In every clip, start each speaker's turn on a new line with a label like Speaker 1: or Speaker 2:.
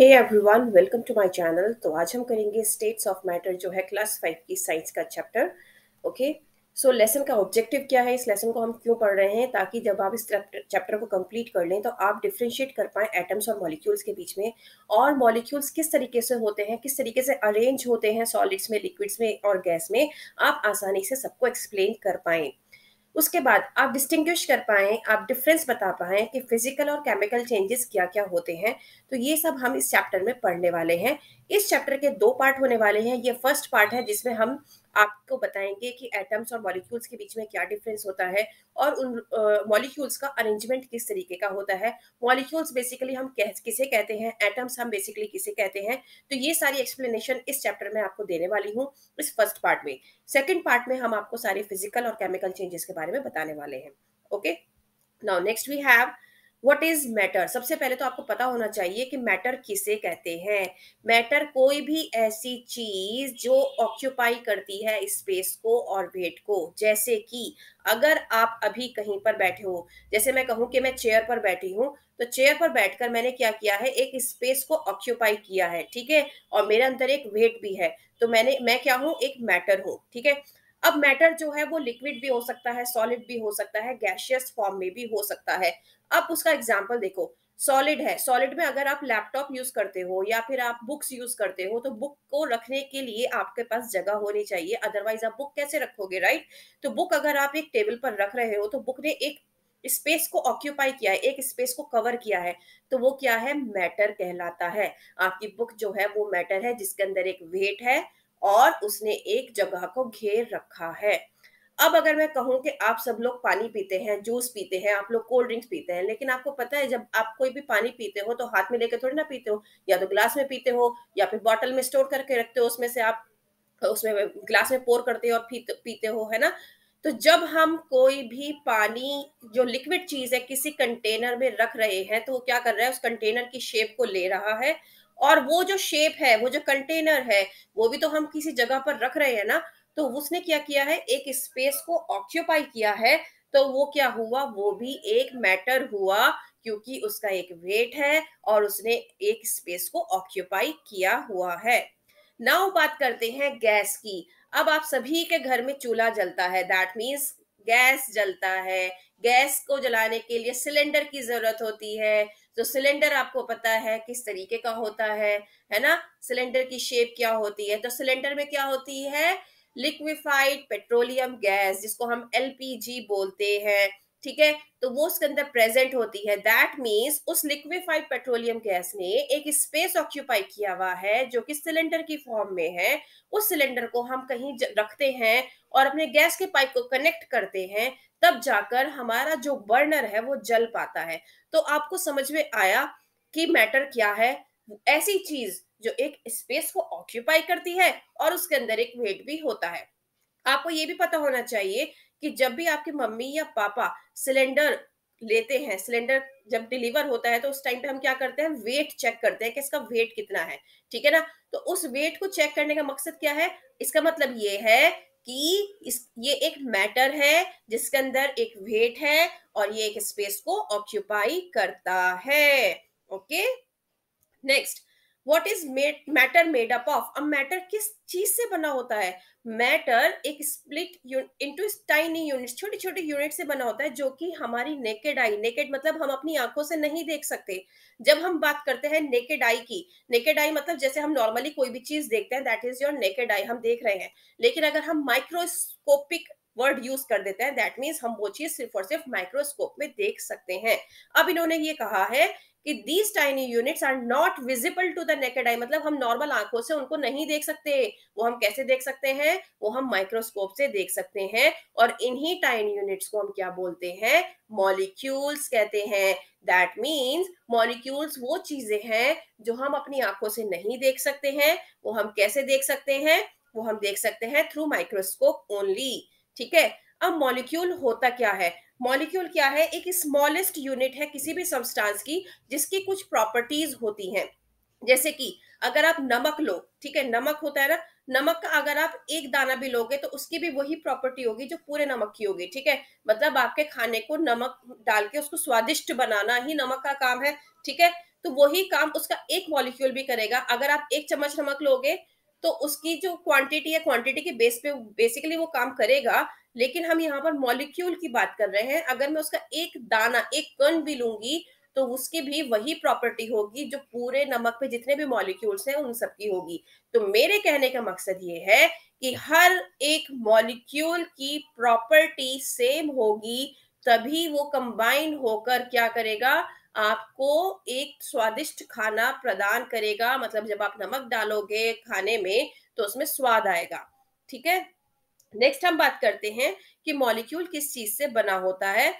Speaker 1: Hey everyone welcome to my channel तो आज हम करेंगे स्टेट्स ऑफ मैटर जो है क्लास फाइव की साइंस का चैप्टर ओके सो लेसन का ऑब्जेक्टिव क्या है इस लेसन को हम क्यों पढ़ रहे हैं ताकि जब आप इस चैप्टर को कंप्लीट कर लें तो आप डिफ्रेंशिएट कर पाएं एटम्स और मॉलिक्यूल्स के बीच में और मॉलिक्यूल्स किस तरीके से होते हैं किस तरीके से अरेंज होते हैं सॉलिड्स में लिक्विड्स में और गैस में आप आसानी से सबको एक्सप्लेन कर पाएं उसके बाद आप डिस्टिंग्विश कर पाए आप डिफरेंस बता पाए कि फिजिकल और केमिकल चेंजेस क्या क्या होते हैं तो ये सब हम इस चैप्टर में पढ़ने वाले हैं इस चैप्टर के दो पार्ट होने वाले हैं ये फर्स्ट पार्ट है जिसमें हम आपको बताएंगे कि एटम्स और मॉलिक्यूल्स के बीच में क्या डिफरेंस होता है और उन मॉलिक्यूल्स uh, का अरेंजमेंट किस तरीके का होता है मॉलिक्यूल्स बेसिकली हम कह, किसे कहते हैं एटम्स हम बेसिकली किसे कहते हैं तो ये सारी एक्सप्लेनेशन इस चैप्टर में आपको देने वाली हूँ इस फर्स्ट पार्ट में सेकेंड पार्ट में हम आपको सारे फिजिकल और केमिकल चेंजेस के बारे में बताने वाले हैं okay now next we have what is matter सबसे पहले तो आपको पता होना चाहिए कि मैटर किसे कहते हैं मैटर कोई भी ऐसी चीज जो ऑक्यूपाई करती है स्पेस को और वेट को जैसे कि अगर आप अभी कहीं पर बैठे हो जैसे मैं कहूं कि मैं चेयर पर बैठी हूं तो चेयर पर बैठकर मैंने क्या किया है एक स्पेस को ऑक्यूपाई किया है ठीक है और मेरे अंदर एक वेट भी है तो मैंने मैं क्या हूं एक मैटर हूं ठीक है अब मैटर जो है वो लिक्विड भी हो सकता है सॉलिड भी हो सकता है गैशियस फॉर्म में भी हो सकता है अब उसका एग्जाम्पल देखो सॉलिड है सॉलिड में अगर आप लैपटॉप यूज करते हो या फिर आप बुक्स यूज करते हो तो बुक को रखने के लिए आपके पास जगह होनी चाहिए अदरवाइज आप बुक कैसे रखोगे राइट तो बुक अगर आप एक टेबल पर रख रहे हो तो बुक ने एक स्पेस को ऑक्यूपाई किया है एक स्पेस को कवर किया है तो वो क्या है मैटर कहलाता है आपकी बुक जो है वो मैटर है जिसके अंदर एक वेट है और उसने एक जगह को घेर रखा है अब अगर मैं कहूं कि आप सब लोग पानी पीते हैं जूस पीते हैं आप लोग कोल्ड ड्रिंक्स पीते हैं लेकिन आपको पता है जब आप कोई भी पानी पीते हो तो हाथ में लेके थोड़ी ना पीते हो या तो ग्लास में पीते हो या फिर बॉटल में स्टोर करके रखते हो उसमें से आप उसमें ग्लास में पोर करते हो और पीते हो है ना तो जब हम कोई भी पानी जो लिक्विड चीज है किसी कंटेनर में रख रहे हैं तो वो क्या कर रहा है उस कंटेनर की शेप को ले रहा है और वो जो शेप है वो जो कंटेनर है वो भी तो हम किसी जगह पर रख रहे हैं ना तो उसने क्या किया है एक स्पेस को ऑक्यूपाई किया है तो वो क्या हुआ वो भी एक मैटर हुआ क्योंकि उसका एक वेट है और उसने एक स्पेस को ऑक्यूपाई किया हुआ है नाउ बात करते हैं गैस की अब आप सभी के घर में चूल्हा जलता है दैट मीन्स गैस जलता है गैस को जलाने के लिए सिलेंडर की जरूरत होती है तो सिलेंडर आपको पता है किस तरीके का होता है है ना सिलेंडर की शेप क्या होती है तो सिलेंडर में क्या होती है लिक्विफाइड पेट्रोलियम गैस जिसको हम एलपीजी बोलते हैं ठीक है तो वो उसके अंदर प्रेजेंट होती है दैट मीन्स उस लिक्विफाइड पेट्रोलियम गैस ने एक स्पेस ऑक्यूपाई किया हुआ है जो कि सिलेंडर की फॉर्म में है उस सिलेंडर को हम कहीं रखते हैं और अपने गैस के पाइप को कनेक्ट करते हैं तब जाकर हमारा जो बर्नर है वो जल पाता है तो आपको समझ में आया कि मैटर क्या है ऐसी चीज जो एक स्पेस को ऑक्यूपाई करती है और उसके अंदर एक वेट भी होता है आपको ये भी पता होना चाहिए कि जब भी आपके मम्मी या पापा सिलेंडर लेते हैं सिलेंडर जब डिलीवर होता है तो उस टाइम पे हम क्या करते हैं वेट चेक करते हैं कि इसका वेट कितना है ठीक है ना तो उस वेट को चेक करने का मकसद क्या है इसका मतलब ये है कि इस ये एक मैटर है जिसके अंदर एक वेट है और ये एक स्पेस को ऑक्यूपाई करता है okay next what is matter made up of अब मैटर किस चीज से बना होता है मैटर एक स्प्लिट इनटू टाइनी यूनिट छोटे छोटे यूनिट से बना होता है जो कि हमारी नेकेड आई नेकेड मतलब हम अपनी आंखों से नहीं देख सकते जब हम बात करते हैं नेकेड आई की नेकेड आई मतलब जैसे हम नॉर्मली कोई भी चीज देखते हैं that is your naked eye हम देख रहे हैं लेकिन अगर हम माइक्रोस्कोपिक वर्ड यूज कर देते हैं दैट मीन्स हम वो चीज सिर्फ और सिर्फ माइक्रोस्कोप में देख सकते हैं अब इन्होंने ये कहा है कि these tiny units are not visible to the naked eye मतलब हम नॉर्मल आंखों से उनको नहीं देख सकते वो हम कैसे देख सकते हैं वो हम माइक्रोस्कोप से देख सकते हैं और इन्हीं टाइनी यूनिट्स को हम क्या बोलते हैं मॉलिक्यूल्स कहते हैं दैट मीन्स मॉलिक्यूल्स वो चीजें हैं जो हम अपनी आंखों से नहीं देख सकते हैं वो हम कैसे देख सकते हैं वो हम देख सकते हैं थ्रू माइक्रोस्कोप ओनली ठीक है अब मॉलिक्यूल होता क्या है मॉलिक्यूल क्या है एक स्मॉलेस्ट यूनिट है किसी भी सब्सटेंस की जिसकी कुछ प्रॉपर्टीज होती हैं जैसे कि अगर आप नमक लो ठीक है नमक होता है ना नमक का अगर आप एक दाना भी लोगे तो उसकी भी वही प्रॉपर्टी होगी जो पूरे नमक की होगी ठीक है मतलब आपके खाने को नमक डाल के उसको स्वादिष्ट बनाना ही नमक का काम है ठीक है तो वही काम उसका एक मॉलिक्यूल भी करेगा अगर आप एक चम्मच नमक लोगे तो उसकी जो क्वांटिटी है क्वांटिटी के बेस पे बेसिकली वो काम करेगा लेकिन हम यहाँ पर मॉलिक्यूल की बात कर रहे हैं अगर मैं उसका एक दाना एक कण भी लूंगी तो उसकी भी वही प्रॉपर्टी होगी जो पूरे नमक पे जितने भी मॉलिक्यूल्स हैं उन सबकी होगी तो मेरे कहने का मकसद ये है कि हर एक मॉलिक्यूल की प्रॉपर्टी सेम होगी तभी वो कंबाइन होकर क्या करेगा आपको एक स्वादिष्ट खाना प्रदान करेगा मतलब जब आप नमक डालोगे खाने में तो उसमें स्वाद आएगा ठीक है नेक्स्ट हम बात करते हैं कि मॉलिक्यूल किस चीज से बना होता है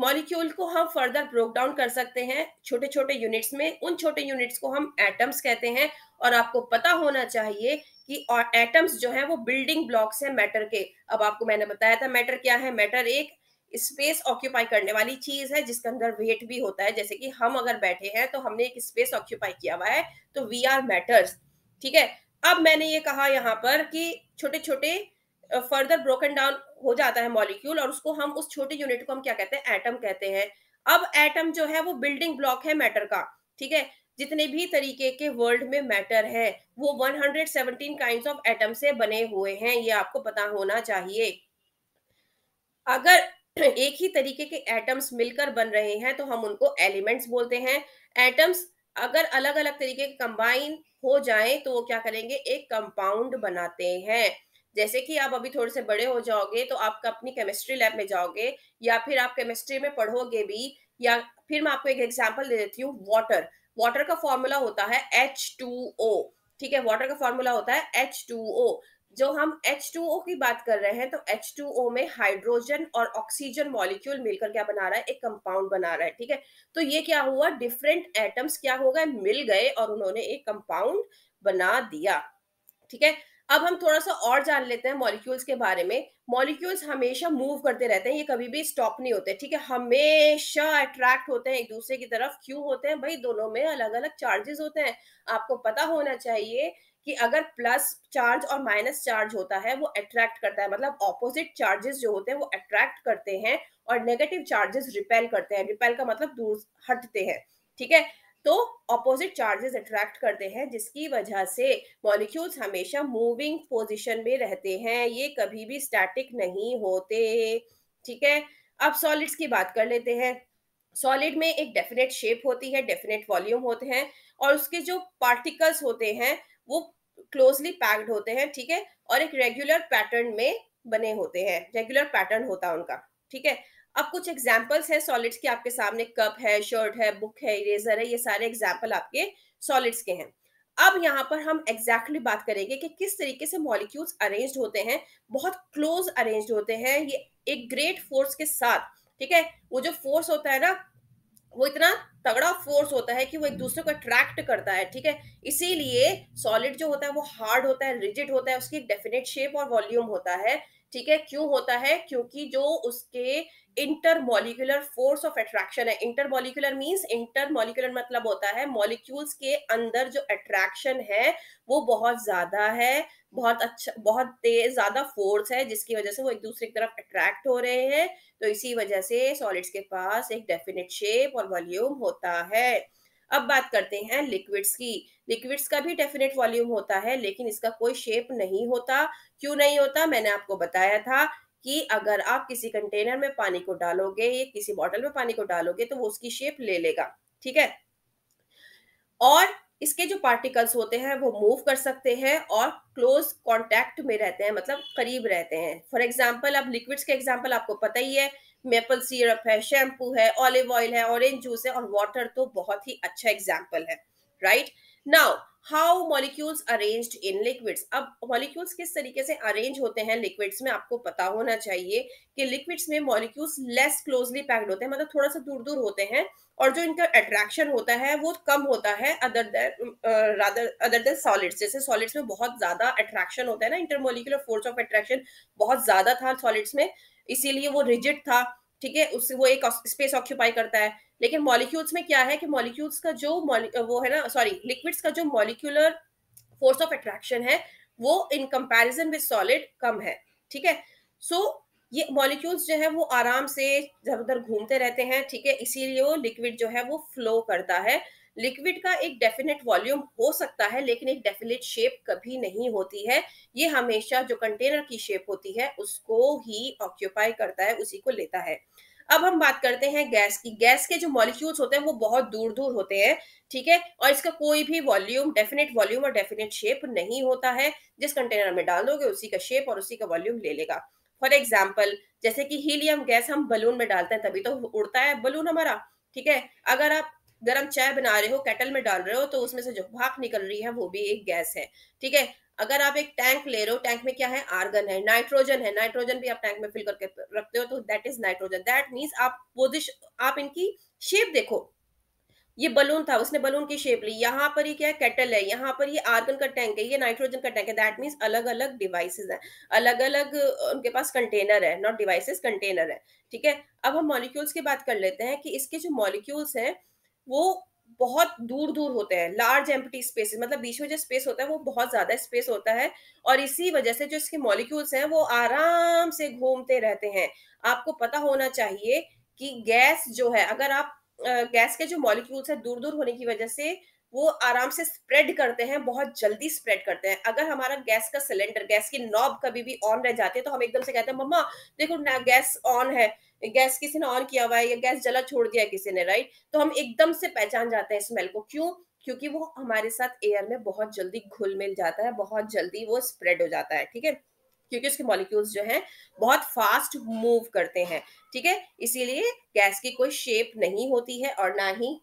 Speaker 1: मॉलिक्यूल को हम फर्दर ब्रोक डाउन कर सकते हैं छोटे छोटे यूनिट्स में उन छोटे यूनिट्स को हम एटम्स कहते हैं और आपको पता होना चाहिए कि एटम्स जो है वो बिल्डिंग ब्लॉक्स हैं मैटर के अब आपको मैंने बताया था मैटर क्या है मैटर एक स्पेस ऑक्यूपाई करने वाली चीज है जिसके अंदर वेट भी होता है जैसे कि हम अगर बैठे हैं तो हमने एक स्पेस ऑक्यूपाई किया हुआ है तो वी आर मैटर्स ठीक है अब मैंने ये कहा यहाँ पर कि छोटे छोटे फर्दर ब्रोकन डाउन हो जाता है मॉलिक्यूल और उसको हम उस छोटे यूनिट को हम क्या कहते हैं एटम कहते हैं अब एटम जो है वो बिल्डिंग ब्लॉक है मैटर का ठीक है जितने भी तरीके के वर्ल्ड में मैटर है वो 117 काइंड्स ऑफ एटम से बने हुए हैं ये आपको पता होना चाहिए अगर एक ही तरीके के एटम्स मिलकर बन रहे हैं तो हम उनको एलिमेंट्स बोलते हैं एटम्स अगर अलग अलग तरीके के कंबाइन हो जाएं तो वो क्या करेंगे एक कंपाउंड बनाते हैं जैसे कि आप अभी थोड़े से बड़े हो जाओगे तो आप अपनी केमिस्ट्री लैब में जाओगे या फिर आप केमिस्ट्री में पढ़ोगे भी या फिर मैं आपको एक एग्जाम्पल दे देती हूँ वाटर वाटर का फॉर्मूला होता है एच टू ओ ठीक है वाटर का फॉर्मूला होता है एच टू ओ जो हम H2O की बात कर रहे हैं तो H2O में हाइड्रोजन और ऑक्सीजन मॉलिक्यूल मिलकर क्या बना रहा है एक कंपाउंड बना रहा है ठीक है तो ये क्या हुआ डिफरेंट एटम्स क्या हो गए मिल गए और उन्होंने एक कंपाउंड बना दिया ठीक है अब हम थोड़ा सा और जान लेते हैं मॉलिक्यूल्स के बारे में मॉलिक्यूल्स हमेशा मूव करते रहते हैं ये कभी भी स्टॉप नहीं होते ठीक है हमेशा अट्रैक्ट होते हैं एक दूसरे की तरफ क्यों होते हैं भाई दोनों में अलग अलग चार्जेस होते हैं आपको पता होना चाहिए कि अगर प्लस चार्ज और माइनस चार्ज होता है वो अट्रैक्ट करता है मतलब ऑपोजिट चार्जेस जो होते हैं वो अट्रैक्ट करते हैं और नेगेटिव चार्जेस रिपेल करते हैं रिपेल का मतलब दूर हटते हैं ठीक है तो ऑपोजिट चार्जेस अट्रैक्ट करते हैं जिसकी वजह से मॉलिक्यूल्स हमेशा मूविंग पोजिशन में रहते हैं ये कभी भी स्टैटिक नहीं होते ठीक है अब सॉलिड्स की बात कर लेते हैं सॉलिड में एक डेफिनेट शेप होती है डेफिनेट वॉल्यूम होते हैं और उसके जो पार्टिकल्स होते हैं वो क्लोजली पैक्ड होते हैं ठीक है और एक रेगुलर पैटर्न में बने होते हैं रेगुलर पैटर्न होता है उनका ठीक है अब कुछ एग्जाम्पल्स हैं सॉलिड्स के आपके सामने कप है शर्ट है बुक है इरेजर है ये सारे एग्जाम्पल आपके सॉलिड्स के हैं अब यहाँ पर हम एग्जैक्टली exactly बात करेंगे कि किस तरीके से मॉलिक्यूल्स अरेंज्ड होते हैं बहुत क्लोज अरेंज्ड होते हैं ये एक ग्रेट फोर्स के साथ ठीक है वो जो फोर्स होता है ना वो इतना तगड़ा फोर्स होता है कि वो एक दूसरे को अट्रैक्ट करता है ठीक है इसीलिए सॉलिड जो होता है वो हार्ड होता है रिजिड होता है उसकी एक डेफिनेट शेप और वॉल्यूम होता है ठीक है क्यों होता है क्योंकि जो उसके इंटरमोलिकुलर फोर्स ऑफ अट्रैक्शन है इंटरमोलिकुलर मीन्स इंटरमोलिकुलर मतलब होता है मॉलिक्यूल्स के अंदर जो अट्रैक्शन है वो बहुत ज्यादा है बहुत अच्छा बहुत तेज ज्यादा फोर्स है जिसकी वजह से वो एक दूसरे की तरफ अट्रैक्ट हो रहे हैं तो इसी वजह से सॉलिड्स के पास एक डेफिनेट शेप और वॉल्यूम होता है अब बात करते हैं लिक्विड्स की लिक्विड्स का भी डेफिनेट वॉल्यूम होता है लेकिन इसका कोई शेप नहीं होता क्यों नहीं होता मैंने आपको बताया था कि अगर आप किसी कंटेनर में पानी को डालोगे या किसी बॉटल में पानी को डालोगे तो वो उसकी शेप ले लेगा ठीक है और इसके जो पार्टिकल्स होते हैं वो मूव कर सकते हैं और क्लोज कॉन्टेक्ट में रहते हैं मतलब करीब रहते हैं फॉर एग्जाम्पल अब लिक्विड्स के एग्जाम्पल आपको पता ही है मेपल सीरप है शैम्पू है ऑलिव ऑयल है ऑरेंज जूस है और वाटर तो बहुत ही अच्छा एग्जाम्पल है right right? Now how molecules arranged in liquids अब मॉलिक्यूल्स किस तरीके से अरेंज होते हैं लिक्विड्स में आपको पता होना चाहिए कि लिक्विड्स में मॉलिक्यूल्स लेस क्लोजली पैक्ड होते हैं मतलब थोड़ा सा दूर दूर होते हैं और जो इनका अट्रैक्शन होता है वो कम होता है other than other than solids जैसे सॉलिड्स में बहुत ज्यादा अट्रैक्शन होता है ना इंटरमोलिकुलर फोर्स ऑफ अट्रैक्शन बहुत ज्यादा था सॉलिड्स में इसीलिए वो रिजिड था ठीक है उससे वो एक स्पेस ऑक्यूपाई करता है लेकिन मॉलिक्यूल्स में क्या है कि मॉलिक्यूल्स का जो वो है ना सॉरी लिक्विड्स का जो मॉलिक्यूलर फोर्स ऑफ अट्रैक्शन है वो इन कंपैरिजन विद सॉलिड कम है ठीक है सो so, ये मॉलिक्यूल्स जो है वो आराम से इधर उधर घूमते रहते हैं ठीक है इसीलिए वो लिक्विड जो है वो फ्लो करता है लिक्विड का एक डेफिनेट वॉल्यूम हो सकता है लेकिन एक डेफिनेट शेप कभी नहीं होती है ये हमेशा जो कंटेनर की शेप होती है उसको ही ऑक्यूपाई करता है उसी को लेता है अब हम बात करते हैं गैस की गैस के जो मॉलिक्यूल्स होते हैं वो बहुत दूर दूर होते हैं ठीक है और इसका कोई भी वॉल्यूम डेफिनेट वॉल्यूम और डेफिनेट शेप नहीं होता है जिस कंटेनर में डाल दोगे उसी का शेप और उसी का वॉल्यूम ले लेगा फॉर एग्जाम्पल जैसे कि हीलियम गैस हम बलून में डालते हैं तभी तो उड़ता है बलून हमारा ठीक है अगर आप गर्म चाय बना रहे हो कैटल में डाल रहे हो तो उसमें से जो भाप निकल रही है वो भी एक गैस है ठीक है अगर आप एक टैंक ले रहे हो टैंक में क्या है आर्गन है नाइट्रोजन है नाइट्रोजन भी आप टैंक में फिल करके रखते हो तो that is nitrogen that means आप पोजिशन आप इनकी शेप देखो ये बलून था उसने बलून की शेप ली यहाँ पर ये क्या है केटल है यहाँ पर ये आर्गन का टैंक है ये नाइट्रोजन का टैंक है दैट मीन्स अलग अलग डिवाइसेस हैं अलग अलग उनके पास कंटेनर है नॉट डिवाइसेस कंटेनर है ठीक है अब हम मॉलिक्यूल्स की बात कर लेते हैं कि इसके जो मॉलिक्यूल्स हैं वो बहुत दूर दूर होते हैं लार्ज एम्पटी स्पेस मतलब बीच में जो स्पेस होता है वो बहुत ज्यादा स्पेस होता है और इसी वजह से जो इसके मॉलिक्यूल्स हैं वो आराम से घूमते रहते हैं आपको पता होना चाहिए कि गैस जो है अगर आप गैस के जो मॉलिक्यूल्स हैं दूर दूर होने की वजह से वो आराम से स्प्रेड करते हैं बहुत जल्दी स्प्रेड करते हैं अगर हमारा गैस का सिलेंडर गैस की नॉब कभी भी ऑन रह जाती है तो हम एकदम से कहते हैं मम्मा देखो ना गैस ऑन है गैस किसी ने ऑन किया हुआ है या गैस जला छोड़ दिया किसी ने राइट तो हम एकदम से पहचान जाते हैं स्मेल को क्यों क्योंकि वो हमारे साथ एयर में बहुत जल्दी घुल मिल जाता है बहुत जल्दी वो स्प्रेड हो जाता है ठीक है क्योंकि उसके मॉलिक्यूल्स जो हैं बहुत फास्ट मूव करते हैं ठीक है इसीलिए गैस की कोई शेप नहीं होती है और ना ही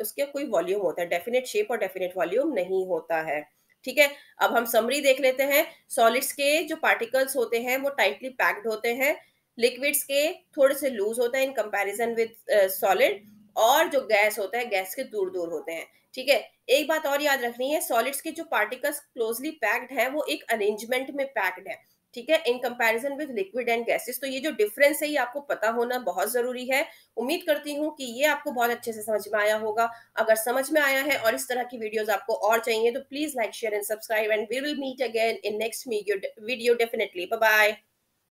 Speaker 1: उसके कोई वॉल्यूम होता है डेफिनेट शेप और डेफिनेट वॉल्यूम नहीं होता है ठीक है अब हम समरी देख लेते हैं सॉलिड्स के जो पार्टिकल्स होते हैं वो टाइटली पैक्ड होते हैं लिक्विड्स के थोड़े से लूज होते हैं इन कंपैरिजन विद सॉलिड और जो गैस होता है गैस के दूर दूर होते हैं ठीक है एक बात और याद रखनी है सॉलिड्स के जो पार्टिकल्स क्लोजली पैक्ड है वो एक अरेंजमेंट में पैक्ड है ठीक है in comparison with liquid and gases तो ये जो डिफरेंस है ये आपको पता होना बहुत जरूरी है उम्मीद करती हूँ कि ये आपको बहुत अच्छे से समझ में आया होगा अगर समझ में आया है और इस तरह की वीडियोस आपको और चाहिए तो please like share and subscribe and we will meet again in next video definitely bye